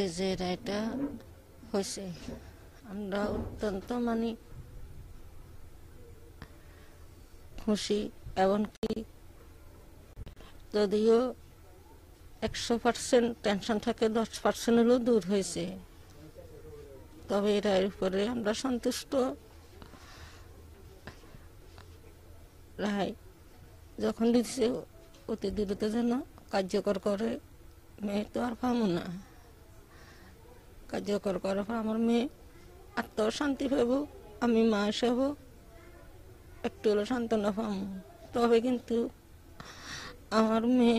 তেজের এটা হয়েছে আমরা অত্যন্ত মানে খুশি এমনকি যদিও একশো পার্সেন্ট টেনশন থাকে দশ পার্সেন্ট হলেও দূর হয়েছে তবে এর উপরে আমরা সন্তুষ্ট রায় যখন দিচ্ছে অতি দূরত্ব যেন কার্যকর করে মেয়ে তো আর পাবো না কার্যকর করার পর আমার মেয়ে আত্মশান্তি শান্তি পাবো আমি মা সব একটু হলো সান্ত্বনা পাব তবে কিন্তু আমার মেয়ে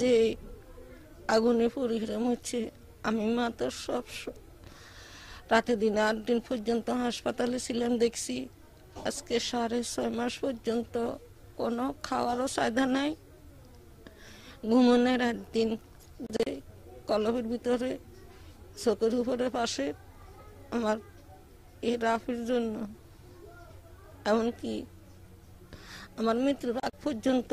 যে আগুনে পরিশ্রম হচ্ছে আমি মা তো সব রাতে দিন আট দিন পর্যন্ত হাসপাতালে ছিলাম দেখছি আজকে সাড়ে ছয় মাস পর্যন্ত কোনো খাওয়ারও সাধা নাই ঘুমনের রাত দিন যে কলমের ভিতরে চোখের উপরে পাশে আমার এই রাফির জন্য এমনকি আমার মৃত্যুর আগ পর্যন্ত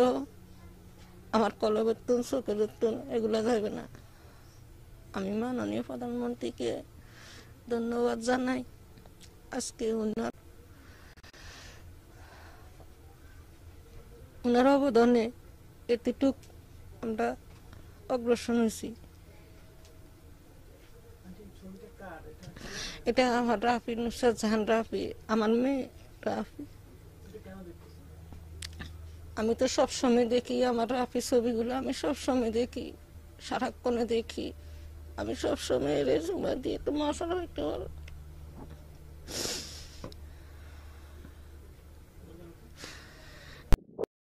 আমার কলমের তুন চোখের তুন এগুলো যাবে না আমি মাননীয় প্রধানমন্ত্রীকে ধন্যবাদ জানাই আজকে উনার ওনার অবদানে এতটুক আমরা অগ্রসর হয়েছি এটা আমার রাফি নুসরাত জাহান রাফি আমার মেয়ে রাফি আমি তো সব সময় দেখি আমার রাফি ছবিগুলো আমি সব সময় দেখি সারাক্ষণে দেখি আমি সব সময় রেজুমা দিয়ে একটু মশলা একটু